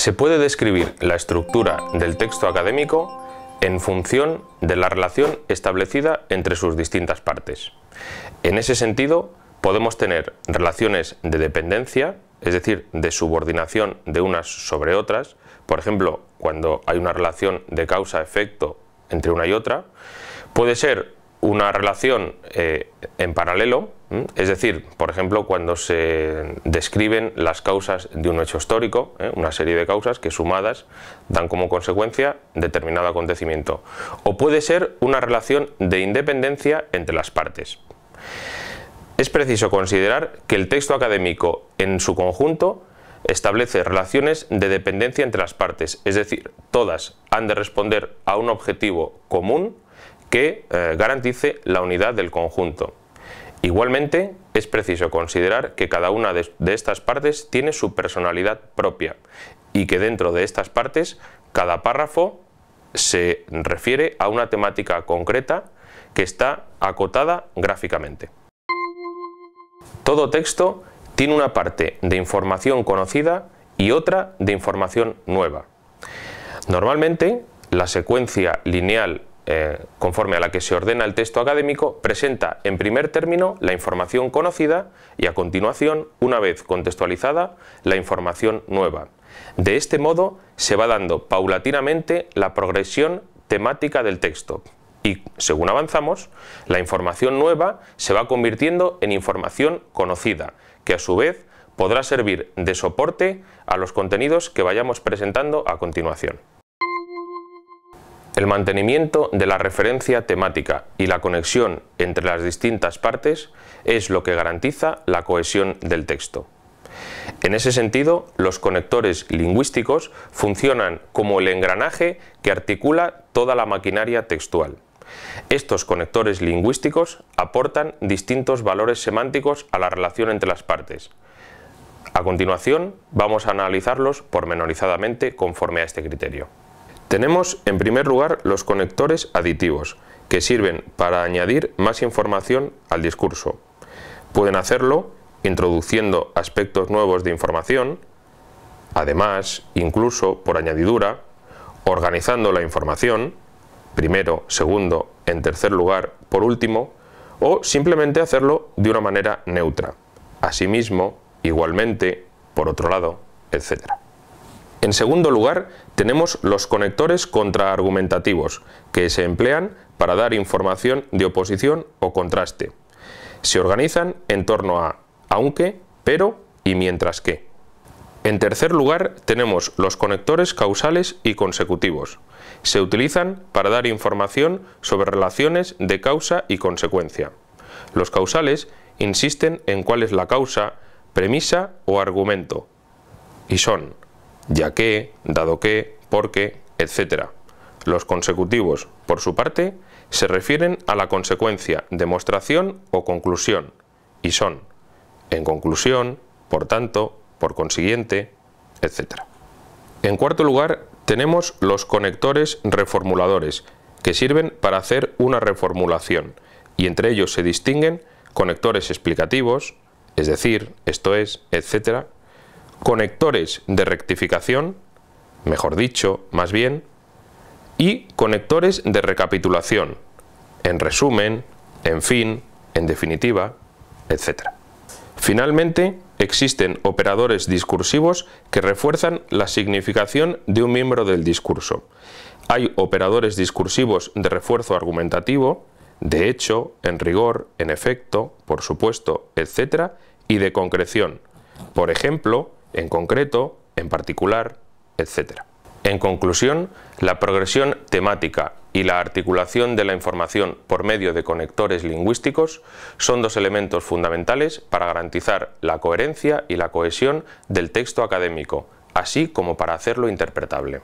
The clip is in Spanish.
Se puede describir la estructura del texto académico en función de la relación establecida entre sus distintas partes. En ese sentido, podemos tener relaciones de dependencia, es decir, de subordinación de unas sobre otras, por ejemplo, cuando hay una relación de causa-efecto entre una y otra, puede ser una relación eh, en paralelo, es decir, por ejemplo, cuando se describen las causas de un hecho histórico, ¿eh? una serie de causas que sumadas dan como consecuencia determinado acontecimiento. O puede ser una relación de independencia entre las partes. Es preciso considerar que el texto académico en su conjunto establece relaciones de dependencia entre las partes, es decir, todas han de responder a un objetivo común que eh, garantice la unidad del conjunto. Igualmente, es preciso considerar que cada una de, estas partes tiene su personalidad propia y que dentro de estas partes cada párrafo se refiere a una temática concreta que está acotada gráficamente. Todo texto tiene una parte de información conocida y otra de información nueva. Normalmente, la secuencia lineal eh, conforme a la que se ordena el texto académico, presenta en primer término la información conocida y a continuación, una vez contextualizada, la información nueva. De este modo se va dando paulatinamente la progresión temática del texto y, según avanzamos, la información nueva se va convirtiendo en información conocida, que a su vez podrá servir de soporte a los contenidos que vayamos presentando a continuación. El mantenimiento de la referencia temática y la conexión entre las distintas partes es lo que garantiza la cohesión del texto. En ese sentido, los conectores lingüísticos funcionan como el engranaje que articula toda la maquinaria textual. Estos conectores lingüísticos aportan distintos valores semánticos a la relación entre las partes. A continuación, vamos a analizarlos pormenorizadamente conforme a este criterio. Tenemos en primer lugar los conectores aditivos, que sirven para añadir más información al discurso. Pueden hacerlo introduciendo aspectos nuevos de información, además, incluso por añadidura, organizando la información, primero, segundo, en tercer lugar, por último, o simplemente hacerlo de una manera neutra. Asimismo, igualmente, por otro lado, etcétera. En segundo lugar, tenemos los conectores contraargumentativos, que se emplean para dar información de oposición o contraste. Se organizan en torno a aunque, pero y mientras que. En tercer lugar, tenemos los conectores causales y consecutivos. Se utilizan para dar información sobre relaciones de causa y consecuencia. Los causales insisten en cuál es la causa, premisa o argumento, y son ya que, dado que, porque, etc. Los consecutivos, por su parte, se refieren a la consecuencia, demostración o conclusión, y son, en conclusión, por tanto, por consiguiente, etc. En cuarto lugar, tenemos los conectores reformuladores, que sirven para hacer una reformulación, y entre ellos se distinguen conectores explicativos, es decir, esto es, etc., conectores de rectificación, mejor dicho, más bien, y conectores de recapitulación, en resumen, en fin, en definitiva, etc. Finalmente, existen operadores discursivos que refuerzan la significación de un miembro del discurso. Hay operadores discursivos de refuerzo argumentativo, de hecho, en rigor, en efecto, por supuesto, etc., y de concreción. Por ejemplo, en concreto, en particular, etc. En conclusión, la progresión temática y la articulación de la información por medio de conectores lingüísticos son dos elementos fundamentales para garantizar la coherencia y la cohesión del texto académico, así como para hacerlo interpretable.